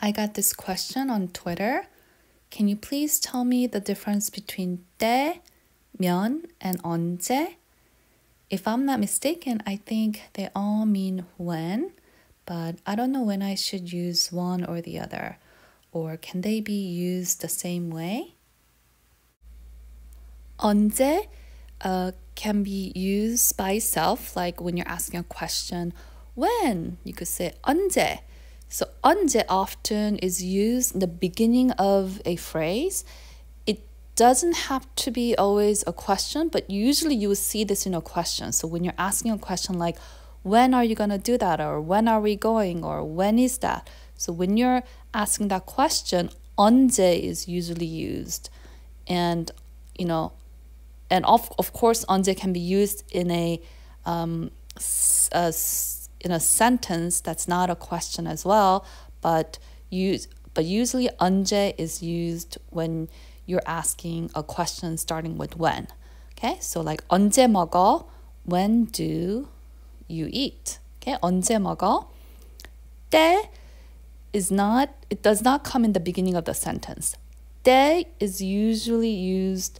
I got this question on Twitter. Can you please tell me the difference between 때, 면, and 언제? If I'm not mistaken, I think they all mean when, but I don't know when I should use one or the other. Or can they be used the same way? 언제 uh, can be used by itself, like when you're asking a question. When? You could say 언제. So 언제 often is used in the beginning of a phrase. It doesn't have to be always a question, but usually you will see this in a question. So when you're asking a question like, when are you going to do that? Or when are we going? Or when is that? So when you're asking that question, 언제 is usually used. And, you know, and of, of course, 언제 can be used in a, um, a in a sentence that's not a question as well, but use but usually 언제 is used when you're asking a question starting with when. Okay? So like 언제 먹어? When do you eat? Okay? 언제 먹어? 때 is not it does not come in the beginning of the sentence. 때 is usually used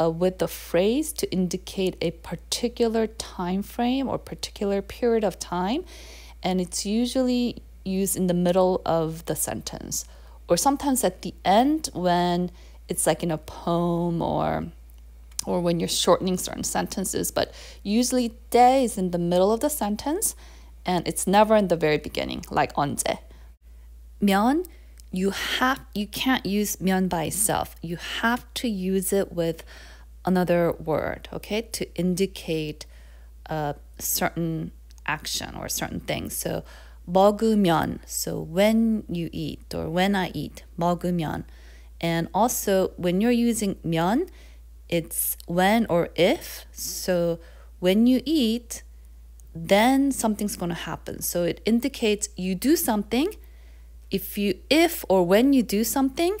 uh, with the phrase to indicate a particular time frame or particular period of time, and it's usually used in the middle of the sentence or sometimes at the end when it's like in a poem or or when you're shortening certain sentences, but usually day is in the middle of the sentence and it's never in the very beginning, like 언제. 면 you have you can't use mian by itself. You have to use it with another word, okay, to indicate a uh, certain action or certain thing. So 먹으면, so when you eat or when I eat, 먹으면. And also when you're using 면, it's when or if. So when you eat, then something's going to happen. So it indicates you do something if you if or when you do something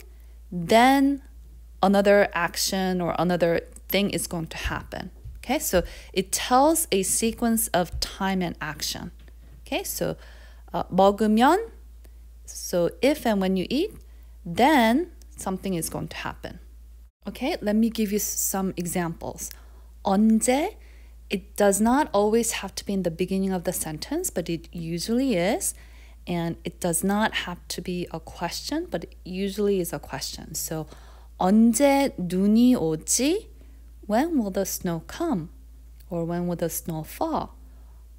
then another action or another thing is going to happen okay so it tells a sequence of time and action okay so uh, 먹으면 so if and when you eat then something is going to happen okay let me give you some examples 언제 it does not always have to be in the beginning of the sentence but it usually is and it does not have to be a question, but it usually is a question. So, 언제 눈이 오지? When will the snow come? Or when will the snow fall?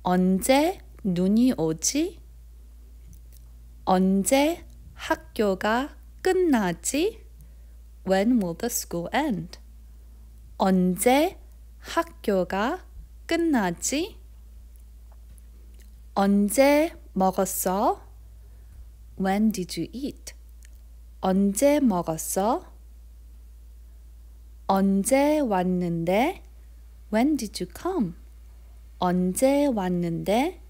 언제 눈이 오지? 언제 학교가 끝나지? When will the school end? 언제 학교가 끝나지? 언제 먹었어? When did you eat? 언제 먹었어? 언제 왔는데? When did you come? 언제 왔는데?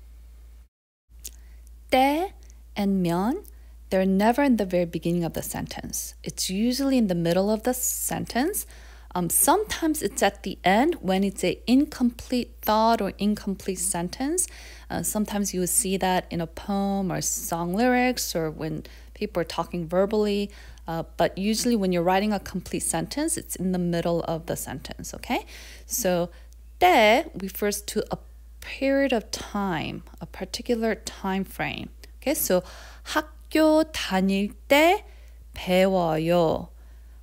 때 and 면 they're never in the very beginning of the sentence. It's usually in the middle of the sentence um, sometimes it's at the end when it's an incomplete thought or incomplete sentence. Uh, sometimes you will see that in a poem or song lyrics or when people are talking verbally. Uh, but usually, when you're writing a complete sentence, it's in the middle of the sentence, okay? So, 때 refers to a period of time, a particular time frame. Okay, so 학교 다닐 때 배워요.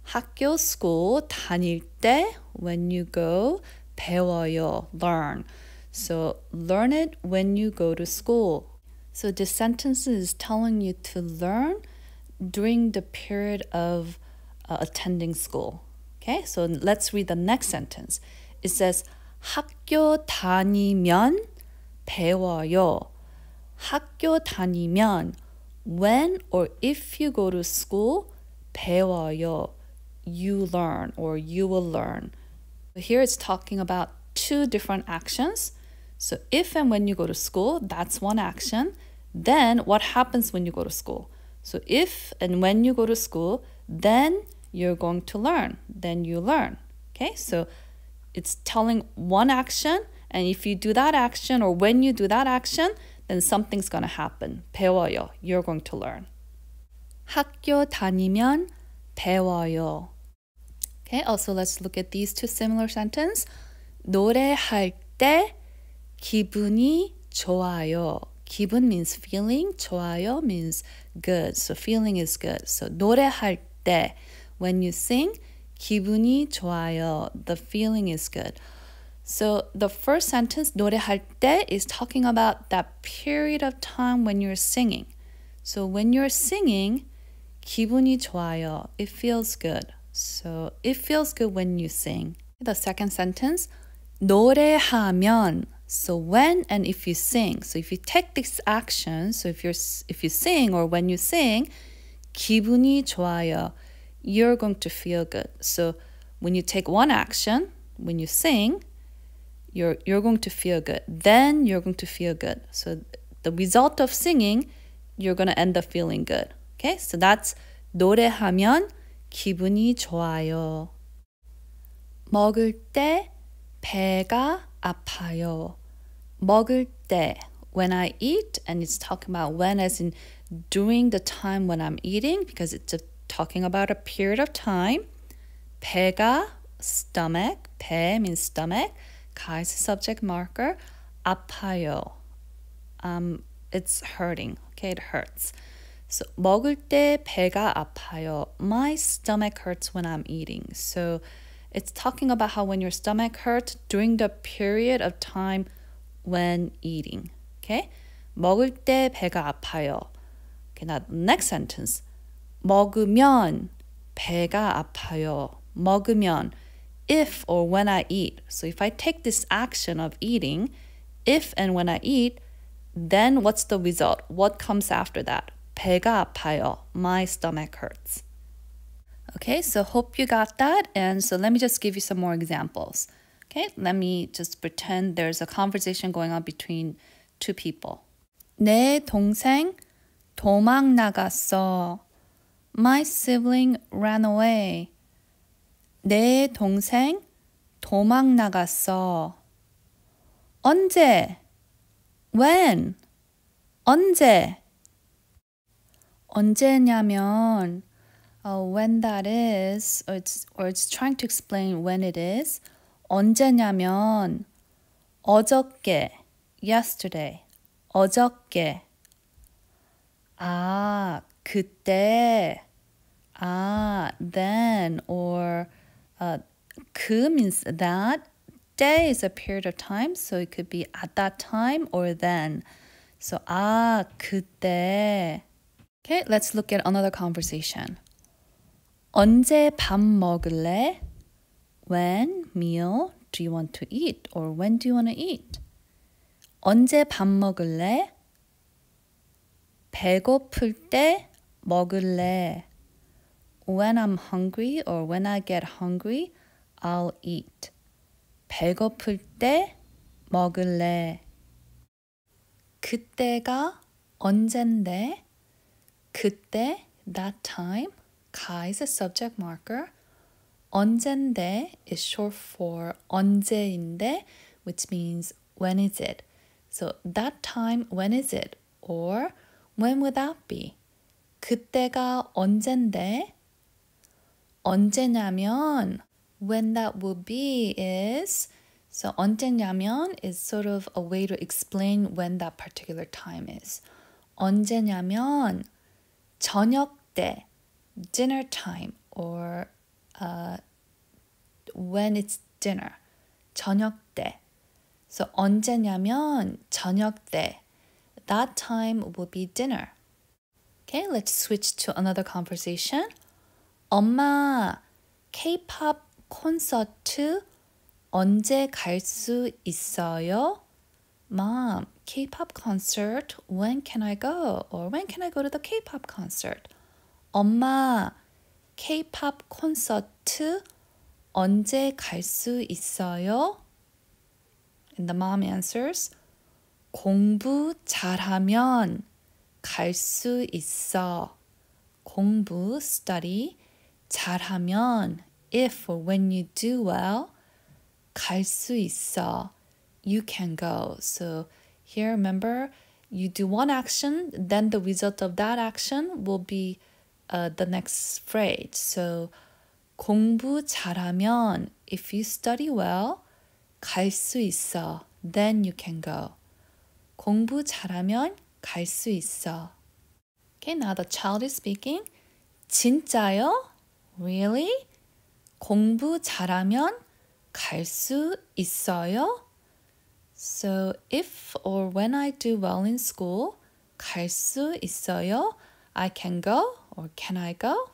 학교 school 다닐 때 when you go 배워요 learn. So learn it when you go to school. So this sentence is telling you to learn during the period of uh, attending school. Okay? So let's read the next sentence. It says 학교 다니면 배워요. 학교 다니면 when or if you go to school 배워요 you learn or you will learn. But here it's talking about two different actions. So if and when you go to school, that's one action. Then what happens when you go to school? So if and when you go to school, then you're going to learn. Then you learn. Okay? So it's telling one action and if you do that action or when you do that action, then something's going to happen. 배워요. You're going to learn. 학교 다니면 배워요. Okay, also let's look at these two similar sentences. 노래할 때 기분이 좋아요. 기분 means feeling, 좋아요 means good. So feeling is good. So 노래할 때 when you sing 기분이 좋아요. The feeling is good. So the first sentence 노래할 때 is talking about that period of time when you're singing. So when you're singing 기분이 좋아요. It feels good. So it feels good when you sing. The second sentence, 노래하면. So when and if you sing. So if you take this action, so if you're if you sing or when you sing, 기분이 좋아요. You're going to feel good. So when you take one action, when you sing, you're you're going to feel good. Then you're going to feel good. So the result of singing, you're going to end up feeling good. Okay? So that's 노래하면 기분이 좋아요. 먹을 때 배가 아파요. 먹을 때 when I eat and it's talking about when as in during the time when I'm eating because it's a, talking about a period of time. 배가 stomach, 배 means stomach. 가 is subject marker. 아파요. Um, it's hurting. Okay, it hurts. So 먹을 때 배가 아파요. My stomach hurts when I'm eating. So it's talking about how when your stomach hurts during the period of time when eating. Okay? 먹을 때 배가 아파요. Okay, now next sentence. 먹으면 배가 아파요. 먹으면 if or when I eat. So if I take this action of eating, if and when I eat, then what's the result? What comes after that? 배가 아파요. My stomach hurts. Okay, so hope you got that. And so let me just give you some more examples. Okay, let me just pretend there's a conversation going on between two people. 내 동생 도망 나갔어. My sibling ran away. 내 동생 도망 나갔어. 언제? When? 언제? 언제냐면 uh, when that is or it's, or it's trying to explain when it is 언제냐면 어저께 yesterday 어저께 아 그때 아 then or uh, 그 means that day is a period of time so it could be at that time or then so 아 그때 Okay, let's look at another conversation. 언제 밥 먹을래? When meal do you want to eat or when do you want to eat? 언제 밥 먹을래? 배고플 때 먹을래. When I'm hungry or when I get hungry, I'll eat. 배고플 때 먹을래. 그때가 언젠데? 그때 that time 가 is a subject marker 언젠데 is short for 언제인데 which means when is it so that time when is it or when would that be 그때가 언젠데 언제냐면 when that would be is so 언제냐면 is sort of a way to explain when that particular time is 언제냐면 저녁 때 dinner time or uh, when it's dinner 저녁 때 so 언제냐면 저녁 때 that time will be dinner okay let's switch to another conversation 엄마 K-pop 콘서트 언제 갈 수 있어요? Mom, K-pop concert. When can I go? Or when can I go to the K-pop concert? 엄마, K-pop 콘서트 언제 갈 수 있어요? And the mom answers, 공부 잘하면 갈 수 있어. 공부 study 잘하면 if or when you do well 갈 수 있어. you can go. So here, remember, you do one action, then the result of that action will be uh, the next phrase. So 공부 잘하면, if you study well, 갈 수 있어, then you can go. 공부 잘하면 갈 수 있어. Okay, now the child is speaking. 진짜요? Really? 공부 잘하면 갈 수 있어요? So if or when I do well in school, 갈 수 있어요? I can go or can I go?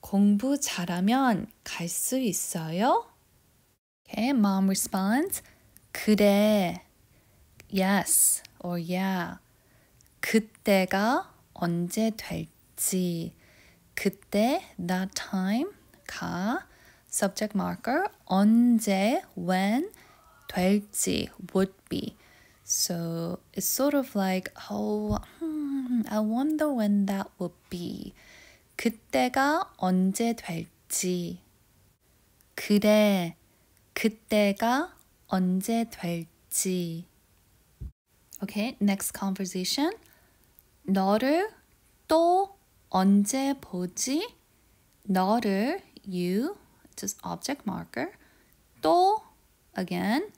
공부 잘하면 갈 수 있어요? Okay, mom responds. 그래. Yes or yeah. 그때가 언제 될지. 그때 that time가 subject marker 언제 when 될지 would be. So it's sort of like, oh, hmm, I wonder when that would be. 그때가 언제 될지. 그래, 그때가 언제 될지. Okay, next conversation. 너를 또 언제 보지? 너를 you just object marker 또 again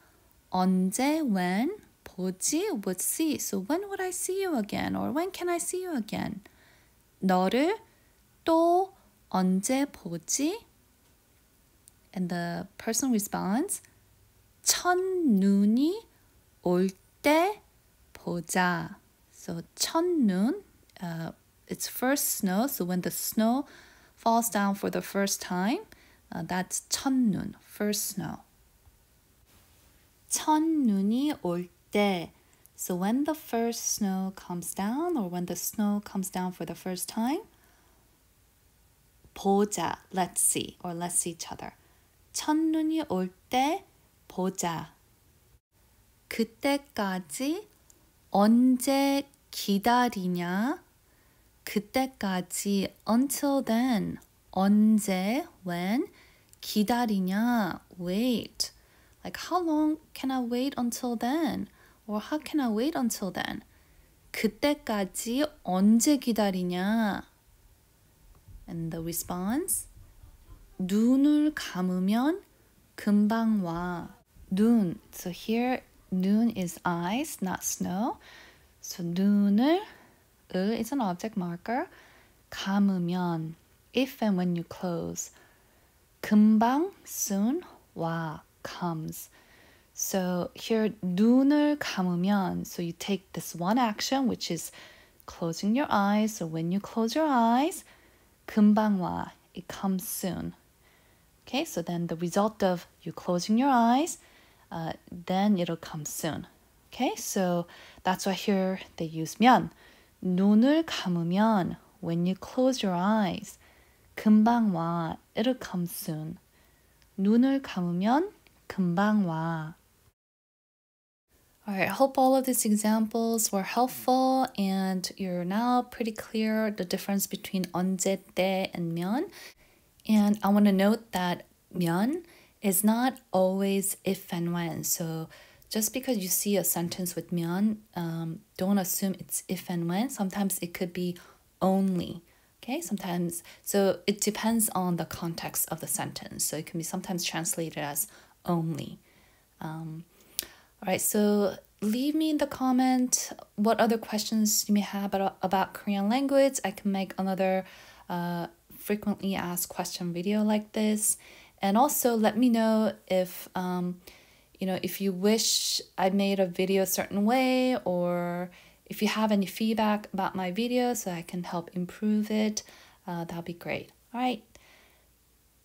언제, when, 보지 would see. So when would I see you again? Or when can I see you again? 너를 또 언제 보지? And the person responds, 첫눈이 올 때 보자. So 눈 uh, it's first snow. So when the snow falls down for the first time, uh, that's 눈 first snow. 첫눈이 올 때. So when the first snow comes down or when the snow comes down for the first time. 보자, let's see or let's see each other. 첫눈이 올 때 보자. 그때까지 언제 기다리냐? 그때까지 until then 언제 when 기다리냐 wait like, how long can I wait until then? Or how can I wait until then? 그때까지 언제 기다리냐? And the response? 눈을 감으면 금방 와. 눈. So here, 눈 is eyes, not snow. So 눈을, 을 is an object marker. 감으면, if and when you close. 금방, soon, 와 comes. So here 눈을 감으면 so you take this one action which is closing your eyes. So when you close your eyes, 금방 와. It comes soon. Okay, so then the result of you closing your eyes, uh, then it'll come soon. Okay, so that's why here they use 면. 눈을 감으면 when you close your eyes, 금방 와. It'll come soon. 눈을 감으면 금방 Alright, I hope all of these examples were helpful and you're now pretty clear the difference between 언제 때 and 면. And I want to note that 면 is not always if and when. So just because you see a sentence with 면, um, don't assume it's if and when. Sometimes it could be only. Okay, sometimes so it depends on the context of the sentence. So it can be sometimes translated as only. Um, all right, so leave me in the comment what other questions you may have about, about Korean language. I can make another uh, frequently asked question video like this. And also let me know if, um, you know, if you wish I made a video a certain way or if you have any feedback about my video so I can help improve it, uh, that would be great. All right.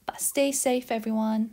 But stay safe, everyone.